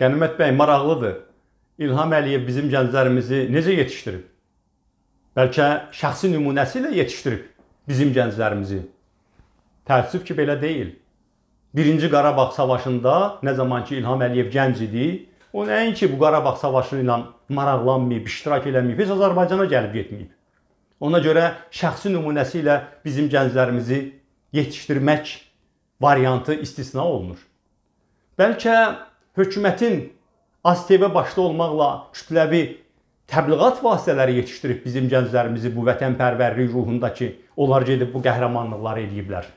Qənimət bəy maraqlıdır. İlham Əliyev bizim gənclərimizi necə yetişdirib? Bəlkə şəxsi nümunəsi ilə yetişdirib bizim gənclərimizi. Təəssüf ki, belə deyil. Birinci Qarabağ savaşında nə zaman ki İlham Əliyev gənc idi, o nəinki bu Qarabağ savaşı ilə maraqlanmayıb, iştirak eləməyib, heç Azərbaycana gəlib getməyib. Ona görə şəxsi nümunəsi ilə bizim gənclərimizi yetişdirmək variantı istisna olunur. Bəlkə hökumətin ASTV başda olmaqla kütləvi təbliğat vasitələri yetişdirib bizim gənclərimizi bu vətənpərvərlik ruhundakı onlar gedib bu qəhrəmanlıqları eləyiblər.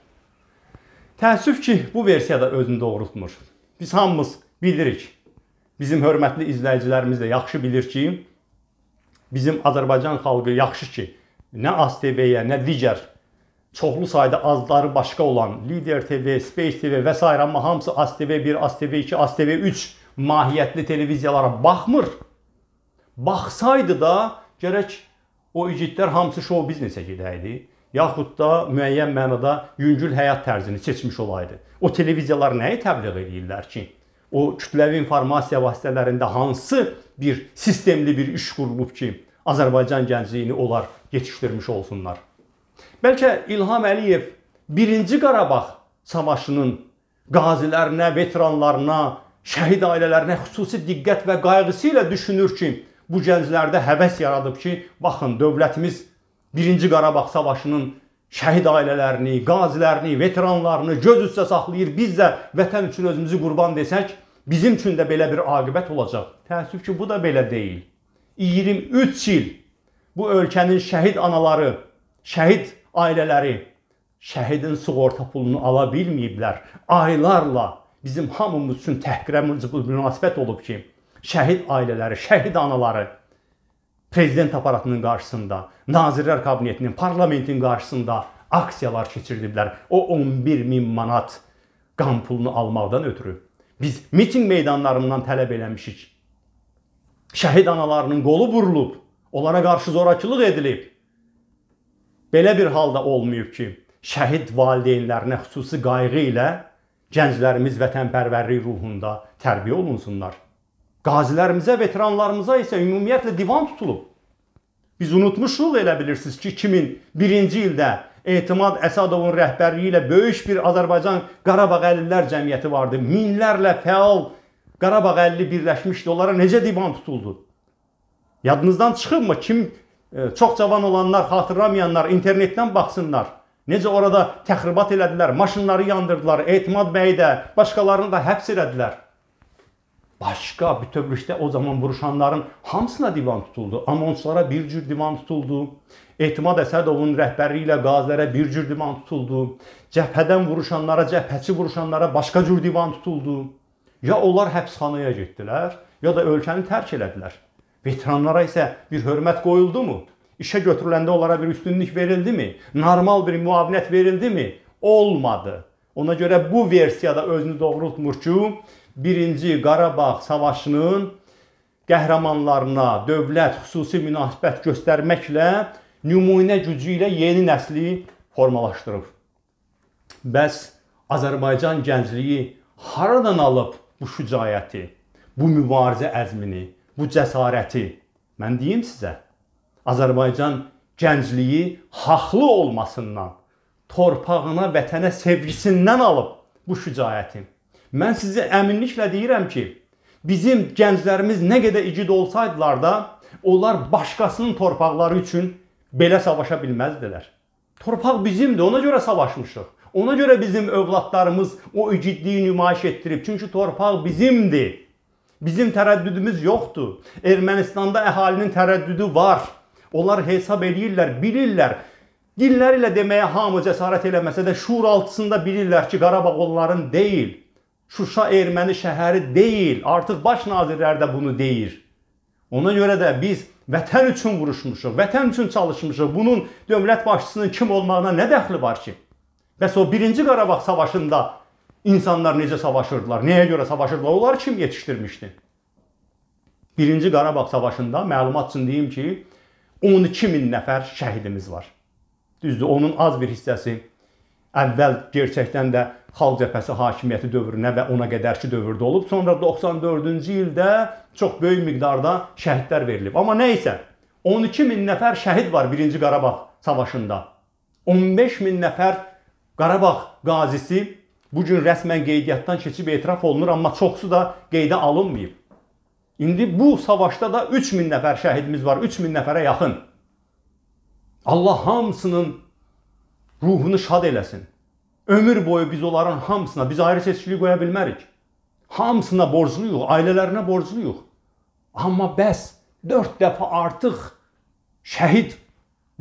Təəssüf ki, bu versiya da özünü doğrultmur. Biz hamımız bilirik. Bizim hörmətli izləyicilərimiz də yaxşı bilir ki, bizim Azərbaycan xalqı yaxşı ki, nə ASTV-yə, nə digər çoxlu sayda azları başqa olan Lider TV, Space TV və s. amma hamısı ASTV 1, ASTV 2, ASTV 3 mahiyyətli televiziyalara baxmır. Baxsaydı da gərək o igidlər hamısı şou biznesə gedəydi, yaxud da müəyyən mənada yüngül həyat tərzini seçmiş olaydı. O televiziyalar nəyi təbliğ edirlər ki? O kütləvi informasiya vasitələrində hansı bir sistemli bir iş qurulub ki, Azərbaycan gəncliyini onlar yetişdirmiş olsunlar? Bəlkə İlham Əliyev birinci Qarabağ savaşının qazilərinə, veteranlarına, şəhid ailələrinə xüsusi diqqət və qayğısı ilə düşünür ki, bu gənclərdə həvəs yaradıb ki, baxın, dövlətimiz birinci Qarabağ savaşının şəhid ailələrini, qazilərini, veteranlarını göz üstə saxlayır. Biz də vətən üçün özümüzü qurban desək, bizim üçün də belə bir aqibət olacaq. Təəssüf ki, bu da belə deyil. 23 il bu ölkənin şəhid anaları, şəhid ailələri şəhidin sığorta pulunu ala bilməyiblər. Aylarla bizim hamımız üçün təhqirə mürcübül münasibət olub ki, şəhid ailələri, şəhid anaları prezident aparatının qarşısında, Nazirlər Kabinetinin, parlamentin qarşısında aksiyalar keçirdiblər. O 11 min manat qan pulunu almaqdan ötürü biz mitinq meydanlarından tələb eləmişik. Şəhid analarının qolu burulub, onlara qarşı zorakılıq edilib belə bir hal da olmayıb ki, şəhid valideynlərinə xüsusi qayğı ilə gənclərimiz vətənpərvərlik ruhunda tərbiyə olunsunlar. Qazilərimizə, veteranlarımıza isə ümumiyyətlə divan tutulub. Biz unutmuşuq elə bilirsiniz ki, 2001-ci ildə Etimad Əsədovun rəhbərliyi ilə böyük bir Azərbaycan Qarabağ Əlillər Cəmiyyəti vardı. Minlərlə fəal Qarabağ Əlli birləşmişdi. Onlara necə divan tutuldu? Yadınızdan çıxıbmı kim Çox cavan olanlar, xatırlamayanlar internetdən baxsınlar. Necə orada təxribat elədilər, maşınları yandırdılar, Etimad bəyi də, başqalarını da həbs elədilər. Başqa bütövlükdə o zaman vuruşanların hamısına divan tutuldu. Amonslara bir cür divan tutuldu. Etimad Əsədovun rəhbərliyi ilə qazilərə bir cür divan tutuldu. Cəbhədən vuruşanlara, cəbhəçi vuruşanlara başqa cür divan tutuldu. Ya onlar həbsxanaya getdilər, ya da ölkəni tərk elədilər. Veteranlara isə bir hörmət qoyuldumu? İşə götürüləndə onlara bir üstünlük verildimi? Normal bir müavinət verildimi? Olmadı. Ona görə bu versiyada özünü doğrultmur ki, 1-ci Qarabağ savaşının qəhrəmanlarına dövlət xüsusi münasibət göstərməklə nümunə gücü ilə yeni nəsli formalaşdırıb. Bəs Azərbaycan gəncliyi haradan alıb bu şücaəti, bu mübarizə əzmini? bu cəsarəti, mən deyim sizə, Azərbaycan gəncliyi haqlı olmasından, torpağına, vətənə sevgisindən alıb bu şücaəti. Mən sizə əminliklə deyirəm ki, bizim gənclərimiz nə qədər igid olsaydılar da, onlar başqasının torpaqları üçün belə savaşa bilməzdilər. Torpaq bizimdir, ona görə savaşmışıq. Ona görə bizim övladlarımız o igidliyi nümayiş etdirib. Çünki torpaq bizimdir. Bizim tərəddüdümüz yoxdur. Ermənistanda əhalinin tərəddüdü var. Onlar hesab eləyirlər, bilirlər. Dillərlə deməyə hamı cəsarət eləməsə də şuur altısında bilirlər ki, Qarabağ onların deyil. Şuşa erməni şəhəri deyil. Artıq baş nazirlər də bunu deyir. Ona görə də biz vətən üçün vuruşmuşuq, vətən üçün çalışmışıq. Bunun dövlət başçısının kim olmağına nə dəxli var ki? Bəs o 1-ci Qarabağ savaşında insanlar necə savaşırdılar, nəyə görə savaşırdılar, onları kim yetişdirmişdi? Birinci Qarabağ savaşında məlumat üçün deyim ki, 12 min nəfər şəhidimiz var. Düzdür, onun az bir hissəsi əvvəl gerçəkdən də xalq cəbhəsi hakimiyyəti dövrünə və ona qədərki dövrdə olub. Sonra 94-cü ildə çox böyük miqdarda şəhidlər verilib. Amma nə isə 12 min nəfər şəhid var 1-ci Qarabağ savaşında. 15 min nəfər Qarabağ qazisi Bu gün rəsmən qeydiyyatdan keçib etiraf olunur, amma çoxsu da qeydə alınmayıb. İndi bu savaşda da 3000 nəfər şəhidimiz var, 3000 nəfərə yaxın. Allah hamısının ruhunu şad eləsin. Ömür boyu biz onların hamısına, biz ayrı seçkili qoya bilmərik. Hamısına borcluyuq, ailələrinə borcluyuq. Amma bəs 4 dəfə artıq şəhid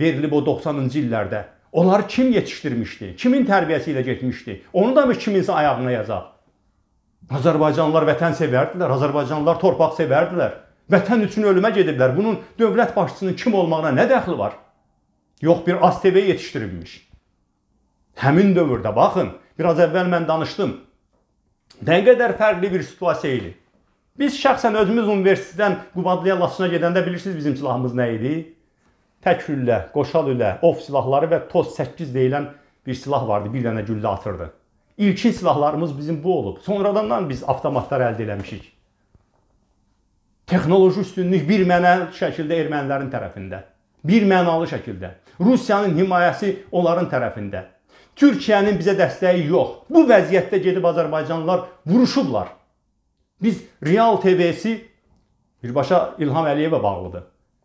verilib o 90-cı illərdə. Onları kim yetişdirmişdi? Kimin tərbiyəsi ilə getmişdi? Onu da mı kiminsə ayağına yazaq? Azərbaycanlılar vətən sevərdilər, Azərbaycanlılar torpaq sevərdilər. Vətən üçün ölümə gediblər. Bunun dövlət başçısının kim olmağına nə dəxli var? Yox, bir ASTV yetişdirilmiş. Həmin dövrdə baxın, biraz əvvəl mən danışdım. Nə qədər fərqli bir situasiya idi. Biz şəxsən özümüz universitetdən Qubadlıya Laçına gedəndə bilirsiniz bizim silahımız nə idi? tək güllə, qoşal ülə, of silahları və toz 8 deyilən bir silah vardı, bir dənə güllə atırdı. İlkin silahlarımız bizim bu olub. Sonradandan biz avtomatlar əldə eləmişik. Texnoloji üstünlük bir mənəli şəkildə ermənilərin tərəfində. Bir mənalı şəkildə. Rusiyanın himayəsi onların tərəfində. Türkiyənin bizə dəstəyi yox. Bu vəziyyətdə gedib Azərbaycanlılar vuruşublar. Biz Real TV-si birbaşa İlham Əliyevə bağlıdır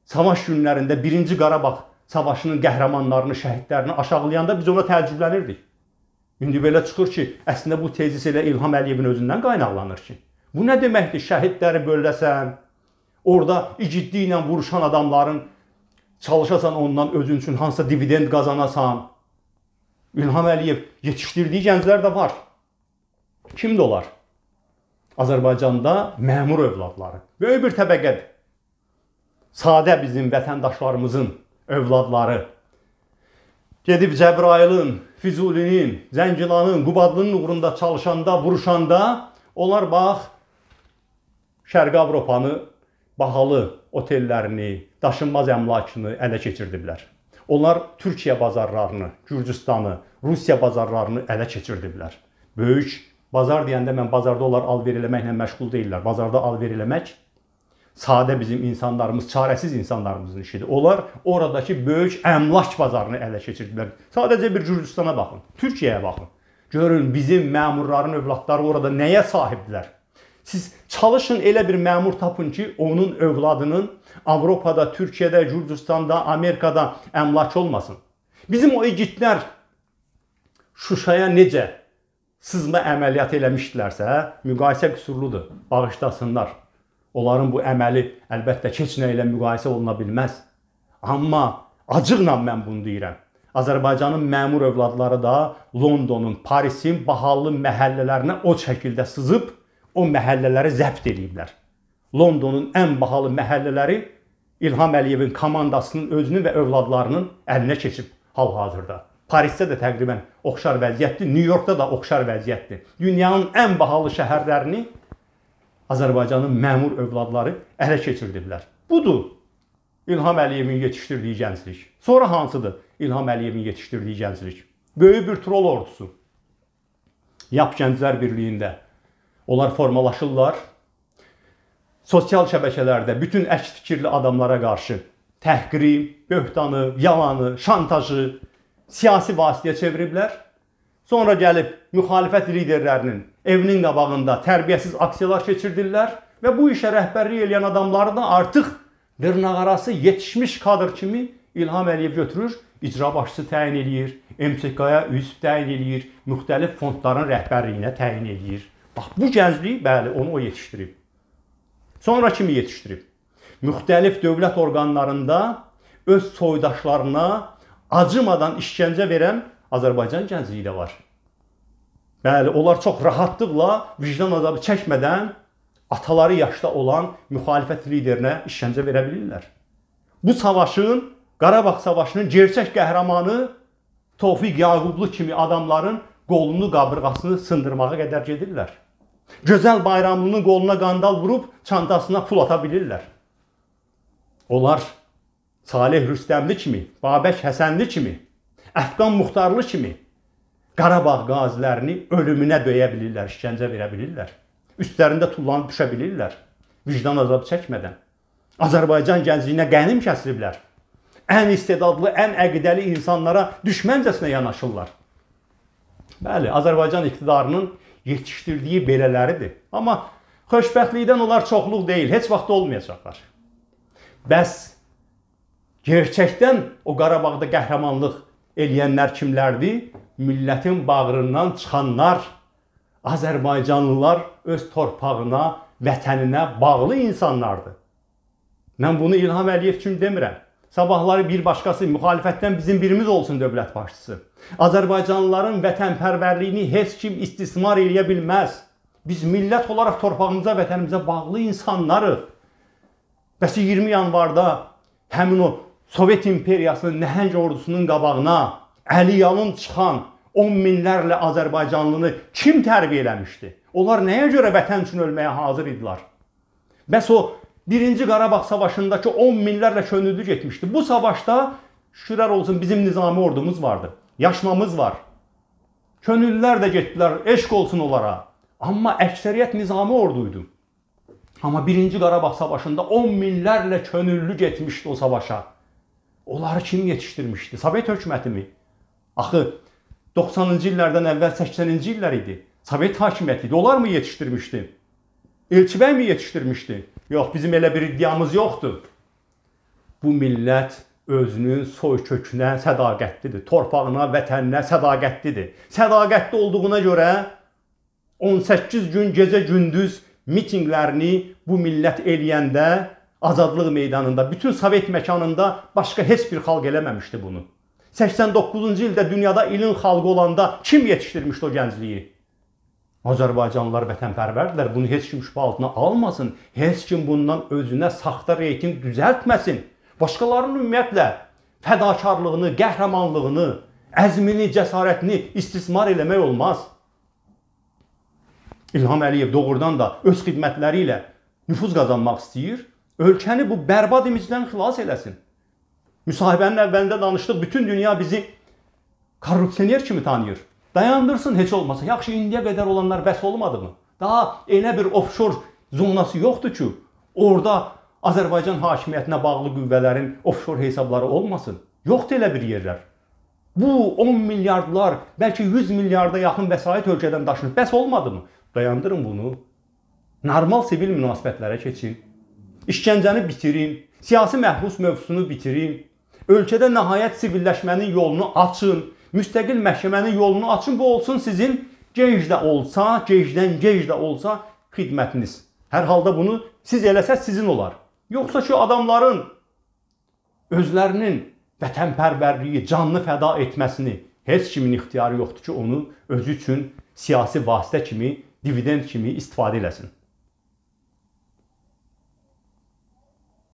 savaş günlərində 1-ci Qarabağ savaşının qəhrəmanlarını, şəhidlərini aşağılayanda biz ona təəccüblənirdik. İndi belə çıxır ki, əslində bu tezis elə İlham Əliyevin özündən qaynaqlanır ki. Bu nə deməkdir? Şəhidləri bölləsən, orada igidliyi ilə vuruşan adamların çalışasan ondan özün üçün hansısa dividend qazanasan. İlham Əliyev yetişdirdiyi gənclər də var. Kimdir onlar? Azərbaycanda məmur övladları. Böyük bir təbəqədir sadə bizim vətəndaşlarımızın övladları gedib Cəbrailin, Füzulinin, Zəngilanın, Qubadlının uğrunda çalışanda, vuruşanda onlar bax Şərqi Avropanı bahalı otellərini, daşınmaz əmlakını ələ keçirdiblər. Onlar Türkiyə bazarlarını, Gürcüstanı, Rusiya bazarlarını ələ keçirdiblər. Böyük bazar deyəndə mən bazarda onlar alver eləməklə məşğul deyillər. Bazarda alver eləmək sadə bizim insanlarımız, çarəsiz insanlarımızın işidir. Onlar oradakı böyük əmlak bazarını ələ keçirdilər. Sadəcə bir Gürcüstana baxın, Türkiyəyə baxın. Görün bizim məmurların övladları orada nəyə sahibdirlər? Siz çalışın elə bir məmur tapın ki, onun övladının Avropada, Türkiyədə, Gürcüstanda, Amerikada əmlak olmasın. Bizim o igidlər Şuşaya necə sızma əməliyyatı eləmişdilərsə, müqayisə qüsurludur. Bağışlasınlar. Onların bu əməli əlbəttə ki, heç nə ilə müqayisə oluna bilməz. Amma acıqla mən bunu deyirəm. Azərbaycanın məmur övladları da Londonun, Parisin bahalı məhəllələrinə o şəkildə sızıb o məhəllələri zəbt eləyiblər. Londonun ən bahalı məhəllələri İlham Əliyevin komandasının özünün və övladlarının əlinə keçib hal-hazırda. Parisdə də təqribən oxşar vəziyyətdir, Nyu-Yorkda da oxşar vəziyyətdir. Dünyanın ən bahalı şəhərlərini Azərbaycanın məmur övladları ələ keçirdiblər. Budur İlham Əliyevin yetişdirdiyi gənclik. Sonra hansıdır İlham Əliyevin yetişdirdiyi gənclik? Böyük bir troll ordusu. Yap Gənclər Birliyində onlar formalaşırlar. Sosial şəbəkələrdə bütün əks fikirli adamlara qarşı təhqiri, böhtanı, yalanı, şantajı siyasi vasitəyə çeviriblər. Sonra gəlib müxalifət liderlərinin evinin qabağında tərbiyəsiz aksiyalar keçirdirlər və bu işə rəhbərlik edən adamları da artıq dırnaqarası yetişmiş kadr kimi İlham Əliyev götürür, icra başçısı təyin eləyir, MSK-ya üzv təyin eləyir, müxtəlif fondların rəhbərliyinə təyin eləyir. Bax bu gəncliyi bəli onu o yetişdirib. Sonra kimi yetişdirib? Müxtəlif dövlət orqanlarında öz soydaşlarına acımadan işgəncə verən Azərbaycan gəncliyi də var. Bəli, onlar çox rahatlıqla vicdan azabı çəkmədən ataları yaşda olan müxalifət liderinə işgəncə verə bilirlər. Bu savaşın, Qarabağ savaşının gerçək qəhrəmanı Tofiq Yaqublu kimi adamların qolunu, qabırğasını sındırmağa qədər gedirlər. Gözəl Bayramlının qoluna qandal vurub çantasına pul ata bilirlər. Onlar Salih Rüstəmli kimi, Babək Həsənli kimi, Əfqan Muxtarlı kimi Qarabağ qazilərini ölümünə döyə bilirlər, işgəncə verə bilirlər. Üstlərində tullanıb düşə bilirlər vicdan azabı çəkmədən. Azərbaycan gəncliyinə qənim kəsiliblər. Ən istedadlı, ən əqidəli insanlara düşməncəsinə yanaşırlar. Bəli, Azərbaycan iqtidarının yetişdirdiyi belələridir. Amma xoşbəxtlikdən onlar çoxluq deyil, heç vaxt olmayacaqlar. Bəs gerçəkdən o Qarabağda qəhrəmanlıq eləyənlər kimlərdir? millətin bağrından çıxanlar Azərbaycanlılar öz torpağına, vətəninə bağlı insanlardır. Mən bunu İlham Əliyev üçün demirəm. Sabahları bir başqası müxalifətdən bizim birimiz olsun dövlət başçısı. Azərbaycanlıların vətənpərvərliyini heç kim istismar eləyə bilməz. Biz millət olaraq torpağımıza, vətənimizə bağlı insanlarıq. Bəs 20 yanvarda həmin o Sovet imperiyasının nəhəng ordusunun qabağına Əliyanın çıxan on minlərlə Azərbaycanlını kim tərbiyə eləmişdi? Onlar nəyə görə vətən üçün ölməyə hazır idilər? Bəs o 1-ci Qarabağ savaşındakı 10 minlərlə könüllü getmişdi. Bu savaşda şükürlər olsun bizim nizami ordumuz vardı. Yaşmamız var. Könüllülər də getdilər, eşq olsun onlara. Amma əksəriyyət nizami orduydu. Amma 1-ci Qarabağ savaşında 10 minlərlə könüllü getmişdi o savaşa. Onları kim yetişdirmişdi? Sovet hökumətimi? Axı 90-cı illərdən əvvəl 80-ci illər idi. Sovet hakimiyyəti idi. Onlar mı yetişdirmişdi? Elçi bəy mi yetişdirmişdi? Yox, bizim elə bir iddiamız yoxdur. Bu millət özünün soy kökünə sədaqətlidir. Torpağına, vətəninə sədaqətlidir. Sədaqətli olduğuna görə 18 gün gecə gündüz mitinqlərini bu millət eləyəndə Azadlıq meydanında, bütün Sovet məkanında başqa heç bir xalq eləməmişdi bunu. 89-cu ildə dünyada ilin xalqı olanda kim yetişdirmişdi o gəncliyi? Azərbaycanlılar vətənpərvərdirlər. Bunu heç kim şübhə altına almasın. Heç kim bundan özünə saxta reyting düzəltməsin. Başqalarının ümumiyyətlə fədakarlığını, qəhrəmanlığını, əzmini, cəsarətini istismar eləmək olmaz. İlham Əliyev doğrudan da öz xidmətləri ilə nüfuz qazanmaq istəyir. Ölkəni bu bərbad imicdən xilas eləsin. Müsahibənin əvvəlində danışdıq, bütün dünya bizi korrupsioner kimi tanıyır. Dayandırsın heç olmasa. Yaxşı, indiyə qədər olanlar bəs olmadı mı? Daha elə bir offshore zonası yoxdur ki, orada Azərbaycan hakimiyyətinə bağlı qüvvələrin offshore hesabları olmasın. Yoxdur elə bir yerlər. Bu 10 milyardlar, bəlkə 100 milyarda yaxın vəsait ölkədən daşınıb. Bəs olmadı mı? Dayandırın bunu. Normal sivil münasibətlərə keçin. İşgəncəni bitirin. Siyasi məhbus mövzusunu bitirin. Ölkədə nəhayət sivilləşmənin yolunu açın, müstəqil məhkəmənin yolunu açın, bu olsun sizin gec də olsa, gecdən gec də olsa xidmətiniz. Hər halda bunu siz eləsəz sizin olar. Yoxsa ki adamların özlərinin vətənpərvərliyi, canını fəda etməsini heç kimin ixtiyarı yoxdur ki, onu özü üçün siyasi vasitə kimi, dividend kimi istifadə eləsin.